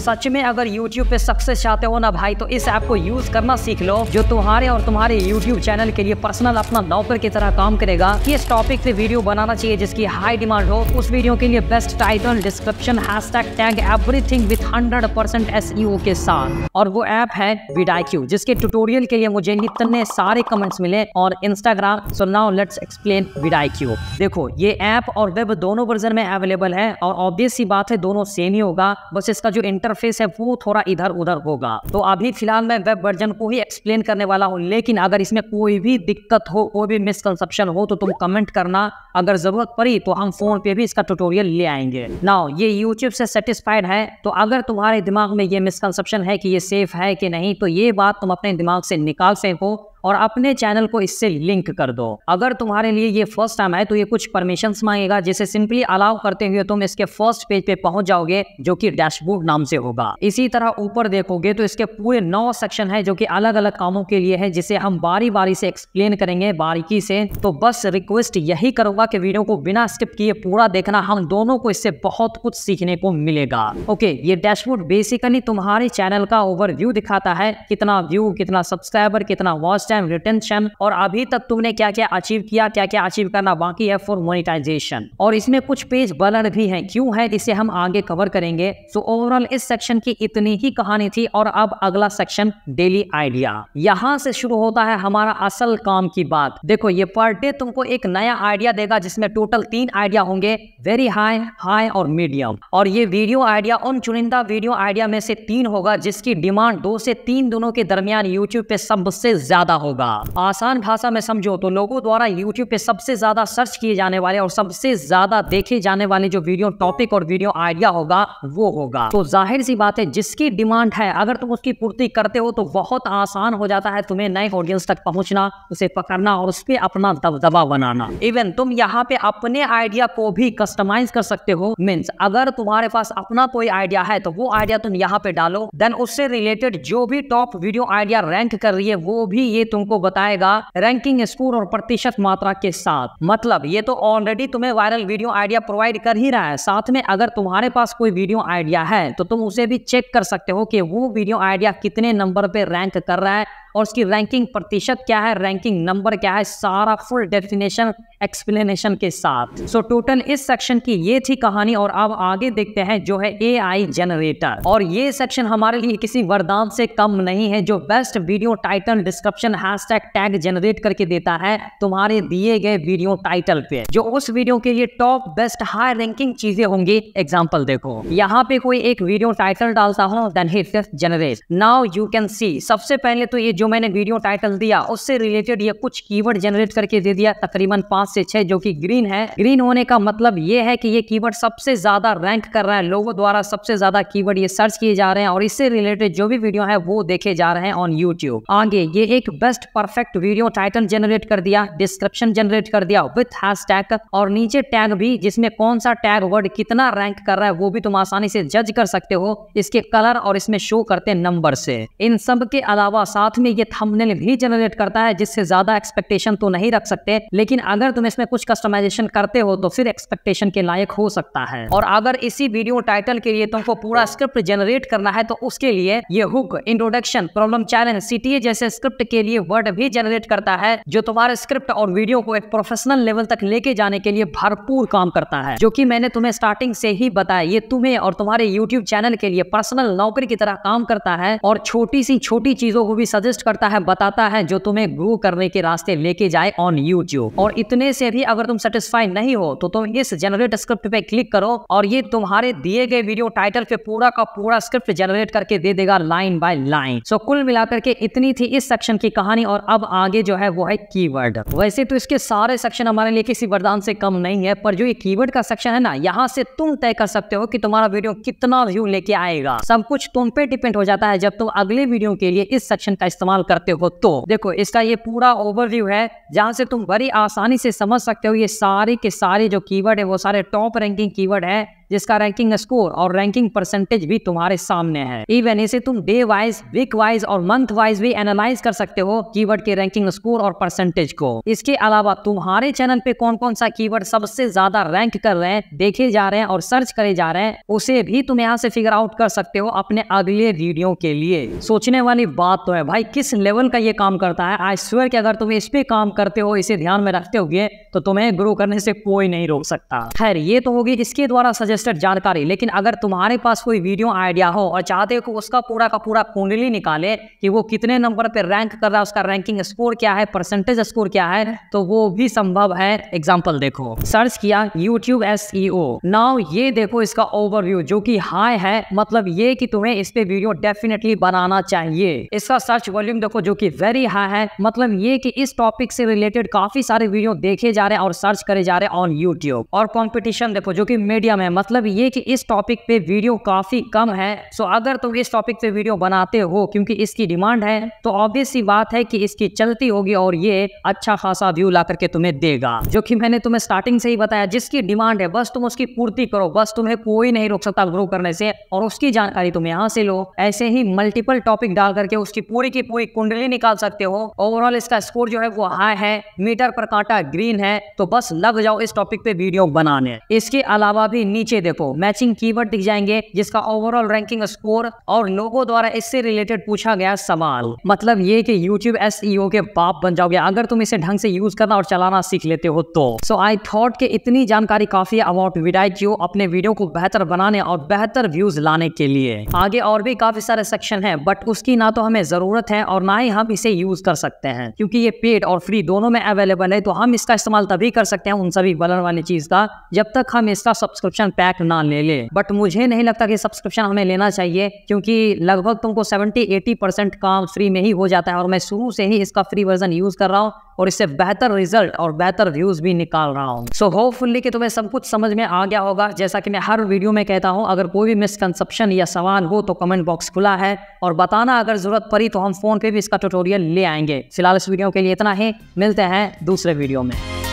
सच में अगर यूट्यूब पे सक्सेस चाहते हो ना भाई तो इस ऐप को यूज करना सीख लो जो तुम्हारे और तुम्हारे यूट्यूब चैनल के लिए पर्सनल अपना नौकर की तरह काम करेगा किस टॉपिक पे वीडियो बनाना चाहिए जिसकी हाई डिमांड हो उस वीडियो के लिए best title description tag everything with hundred percent के साथ और वो ऐप है विडाइक्यू जिसके ट्यूटोरियल के लिए मुझे इतने सारे कमेंट्स मिले और इंस्टाग्राम सुनना लेट्स एक्सप्लेन विडाइक्यू देखो ये ऐप और वेब दोनों वर्जन में अवेलेबल है और ऑब्वियस बात है दोनों सेम ही होगा बस इसका जो इंटर इंटरफेस है वो थोड़ा इधर उधर होगा तो अभी फिलहाल मैं वेब वर्जन को ही एक्सप्लेन करने वाला हूँ लेकिन अगर इसमें कोई भी दिक्कत हो कोई भी मिसकनसेप्शन हो तो तुम कमेंट करना अगर जरूरत पड़ी तो हम फोन पे भी इसका ट्यूटोरियल ले आएंगे ना ये यूट्यूब से सेटिस्फाइड है तो अगर तुम्हारे दिमाग में ये मिसकनसेप्शन है कि ये सेफ है कि नहीं तो ये बात तुम अपने दिमाग से निकाल सको और अपने चैनल को इससे लिंक कर दो अगर तुम्हारे लिए ये फर्स्ट टाइम है तो ये कुछ परमिशन मांगेगा जिसे सिंपली अलाउ करते हुए तुम इसके फर्स्ट पेज पे पहुंच जाओगे जो कि डैशबोर्ड नाम से होगा इसी तरह ऊपर देखोगे तो इसके पूरे नौ सेक्शन है जो कि अलग अलग कामों के लिए है जिसे हम बारी बारी से एक्सप्लेन करेंगे बारीकी से तो बस रिक्वेस्ट यही करूंगा की वीडियो को बिना स्किप किए पूरा देखना हम दोनों को इससे बहुत कुछ सीखने को मिलेगा ओके ये डैशबोर्ड बेसिकली तुम्हारे चैनल का ओवर दिखाता है कितना व्यू कितना सब्सक्राइबर कितना वॉच टाइम रिटेंशन और अभी तक तुमने क्या क्या अचीव किया क्या क्या अचीव करना बाकी है फॉर मोनिटाइजेशन और इसमें कुछ पेज बलर भी है क्यों है इसे हम आगे कवर करेंगे सो ओवरऑल इस सेक्शन की इतनी ही कहानी थी और अब अगला सेक्शन डेली आइडिया यहाँ से शुरू होता है हमारा असल काम की बात देखो ये पर डे तुमको एक नया आइडिया देगा जिसमें टोटल तीन आइडिया होंगे वेरी हाई हाई और मीडियम और ये वीडियो आइडिया उन चुनिंदा वीडियो आइडिया में से तीन होगा जिसकी डिमांड दो से तीन दिनों के दरमियान यूट्यूब पे सबसे ज्यादा होगा आसान भाषा में समझो तो लोगों द्वारा यूट्यूब पे सबसे ज़्यादा सर्च किए जाने वाले और सबसे ज़्यादा देखे जाने वाले जो वीडियो टॉपिक और वीडियो आइडिया होगा वो होगा तो जाहिर सी बात है जिसकी डिमांड है अगर तुम उसकी पूर्ति करते हो तो बहुत आसान हो जाता है तुम्हें नए ऑडियंस तक पहुंचना उसे पकड़ना और उस पर अपना दबदबा बनाना इवन तुम यहाँ पे अपने आइडिया को भी कस्टमाइज कर सकते हो मीन्स अगर तुम्हारे पास अपना कोई आइडिया है तो वो आइडिया तुम यहाँ पे डालो देन उससे रिलेटेड जो भी टॉप वीडियो आइडिया रैंक कर रही है वो भी ये तुमको बताएगा रैंकिंग स्कोर और प्रतिशत मात्रा के साथ मतलब ये तो ऑलरेडी तुम्हें वायरल वीडियो आइडिया प्रोवाइड कर ही रहा है साथ में अगर तुम्हारे पास कोई वीडियो आइडिया है तो तुम उसे भी चेक कर सकते हो कि वो वीडियो आइडिया कितने नंबर पे रैंक कर रहा है और उसकी रैंकिंग प्रतिशत क्या है रैंकिंग नंबर क्या है सारा फुल डेफिनेशन एक्सप्लेनेशन के साथ सो so, टोटल इस सेक्शन की ये थी कहानी और अब आगे देखते हैं जो है ए आई जनरेटर और ये सेक्शन हमारे लिए किसी वरदान से कम नहीं है जो best video title description hashtag tag generate करके देता है तुम्हारे दिए गए वीडियो टाइटल पे जो उस वीडियो के लिए टॉप बेस्ट हाई रैंकिंग चीजें होंगी एग्जाम्पल देखो यहाँ पे कोई एक वीडियो टाइटल डालता हूँ generate now you can see सबसे पहले तो ये जो मैंने वीडियो टाइटल दिया उससे रिलेटेड ये कुछ कीवर्ड जनरेट करके दे दिया तकरीबन पांच से छह जो कि ग्रीन है ग्रीन होने का मतलब ये है कि ये कीवर्ड सबसे ज़्यादा रैंक कर रहा है लोगों द्वारा सबसे ज़्यादा कीवर्ड ये सर्च किए जा रहे हैं और इससे रिलेटेड जो भी वीडियो है वो देखे जा रहे हैं ऑन यूट्यूब आगे ये एक best perfect video title generate कर दिया डिस्क्रिप्शन जनरेट कर दिया विथ हैश और नीचे टैग भी जिसमें कौन सा टैग वर्ड कितना रैंक कर रहा है वो भी तुम आसानी से जज कर सकते हो इसके कलर और इसमें शो करते नंबर से इन सब के अलावा साथ में अपनी ये थंबनेल भी जनरेट करता है जिससे ज़्यादा एक्सपेक्टेशन तो नहीं रख सकते लेकिन अगर तुम इसमें कुछ कस्टमाइजेशन करते हो तो फिर एक्सपेक्टेशन के लायक हो सकता है और अगर इसी वीडियो टाइटल के लिए तुमको पूरा स्क्रिप्ट जनरेट करना है तो उसके लिए ये hook introduction problem challenge CTA जैसे स्क्रिप्ट के लिए वर्ड भी जनरेट करता है जो तुम्हारे स्क्रिप्ट और वीडियो को एक प्रोफेशनल लेवल तक लेके जाने के लिए भरपूर काम करता है जो की मैंने तुम्हें स्टार्टिंग से ही बताया ये तुम्हें और तुम्हारे यूट्यूब चैनल के लिए पर्सनल नौकरी की तरह काम करता है और छोटी सी छोटी चीजों को भी सजेस्ट पोस्ट करता है बताता है जो तुम्हें ग्रो करने के रास्ते लेके जाए ऑन यूट्यूब और इतने से भी अगर तुम सेटिस्फाई नहीं हो तो तुम इस जनरेट स्क्रिप्ट पे क्लिक करो और ये तुम्हारे दिए गए वीडियो टाइटल पे पूरा का पूरा स्क्रिप्ट जनरेट करके दे देगा लाइन बाय लाइन सो कुल मिलाकर के इतनी थी इस सेक्शन की कहानी और अब आगे जो है वो है की वैसे तो इसके सारे सेक्शन हमारे लिए किसी वरदान से कम नहीं है पर जो ये की का सेक्शन है ना यहाँ से तुम तय कर सकते हो कि तुम्हारा वीडियो कितना व्यू लेके आएगा सब कुछ तुम पे डिपेंड हो जाता है जब तुम अगले वीडियो के लिए इस सेक्शन का इस्तेमाल इस्तेमाल करते हो तो देखो इसका ये पूरा ओवरव्यू है जहां से तुम बड़ी आसानी से समझ सकते हो ये सारे के सारे जो कीवर्ड है वो सारे टॉप रैंकिंग कीवर्ड है जिसका रैंकिंग स्कोर और रैंकिंग परसेंटेज भी तुम्हारे सामने है इवन इसे तुम डे वाइज वीक वाइज और मंथ वाइज भी एनालाइज कर सकते हो कीवर्ड के रैंकिंग स्कोर और परसेंटेज को इसके अलावा तुम्हारे चैनल पे कौन कौन सा कीवर्ड सबसे ज्यादा रैंक कर रहे हैं देखे जा रहे हैं और सर्च करे जा रहे हैं उसे भी तुम यहाँ से फिगर आउट कर सकते हो अपने अगले वीडियो के लिए सोचने वाली बात तो है भाई किस लेवल का ये काम करता है आई स्वेयर कि अगर तुम इस पे काम करते हो इसे ध्यान में रखते हुए तो तुम्हें ग्रो करने से कोई नहीं रोक सकता खैर ये तो होगी इसके द्वारा सजेस्ट रिलेटेड जानकारी लेकिन अगर तुम्हारे पास कोई वीडियो आइडिया हो और चाहते हो कि उसका पूरा का पूरा कुंडली निकाले कि वो कितने नंबर पर रैंक कर रहा है उसका रैंकिंग स्कोर क्या है परसेंटेज स्कोर क्या है तो वो भी संभव है एग्जाम्पल देखो सर्च किया यूट्यूब एस नाउ ये देखो इसका ओवरव्यू जो कि हाई है मतलब ये कि तुम्हें इस पे वीडियो डेफिनेटली बनाना चाहिए इसका सर्च वॉल्यूम देखो जो कि वेरी हाई है मतलब ये कि इस टॉपिक से रिलेटेड काफी सारे वीडियो देखे जा रहे हैं और सर्च करे जा रहे हैं ऑन यूट्यूब और कॉम्पिटिशन देखो जो कि मीडियम है मतलब मतलब ये कि इस टॉपिक पे वीडियो काफ़ी कम है सो अगर तुम इस टॉपिक पे वीडियो बनाते हो क्योंकि इसकी डिमांड है तो ऑब्वियस ही बात है कि इसकी चलती होगी और ये अच्छा खासा व्यू ला करके तुम्हें देगा जो कि मैंने तुम्हें स्टार्टिंग से ही बताया जिसकी डिमांड है बस तुम उसकी पूर्ति करो बस तुम्हें कोई नहीं रोक सकता ग्रो करने से और उसकी जानकारी तुम यहाँ से लो ऐसे ही मल्टीपल टॉपिक डाल करके उसकी पूरी की पूरी कुंडली निकाल सकते हो ओवरऑल इसका स्कोर जो है वो हाई है मीटर पर कांटा ग्रीन है तो बस लग जाओ इस टॉपिक पे वीडियो बनाने इसके अलावा भी नीचे देखो मैचिंग कीवर्ड दिख जाएंगे जिसका ओवरऑल रैंकिंग स्कोर और लोगों द्वारा इससे रिलेटेड पूछा गया सवाल मतलब ये कि यूट्यूब एस e के बाप बन जाओगे अगर तुम इसे ढंग से यूज करना और चलाना सीख लेते हो तो सो आई थॉट के इतनी जानकारी काफी अबाउट विडाई क्यू अपने वीडियो को बेहतर बनाने और बेहतर व्यूज लाने के लिए आगे और भी काफी सारे सेक्शन है बट उसकी ना तो हमें जरूरत है और ना ही हम इसे यूज कर सकते हैं क्योंकि ये पेड और फ्री दोनों में अवेलेबल है तो हम इसका इस्तेमाल तभी कर सकते हैं उन सभी बलन वाली चीज का जब तक हम इसका सब्सक्रिप्शन पैक ना ले ले बट मुझे नहीं लगता कि सब्सक्रिप्शन हमें लेना चाहिए क्योंकि लगभग तुमको 70-80 परसेंट काम फ्री में ही हो जाता है और मैं शुरू से ही इसका फ्री वर्जन यूज कर रहा हूँ और इससे बेहतर रिजल्ट और बेहतर व्यूज भी निकाल रहा हूँ सो होपफुल्ली कि तुम्हें सब कुछ समझ में आ गया होगा जैसा कि मैं हर वीडियो में कहता हूँ अगर कोई भी मिसकनसेप्शन या सवाल हो तो कमेंट बॉक्स खुला है और बताना अगर जरूरत पड़ी तो हम फोन पे भी इसका ट्यूटोरियल ले आएंगे फिलहाल इस वीडियो के लिए इतना ही मिलते हैं दूसरे वीडियो में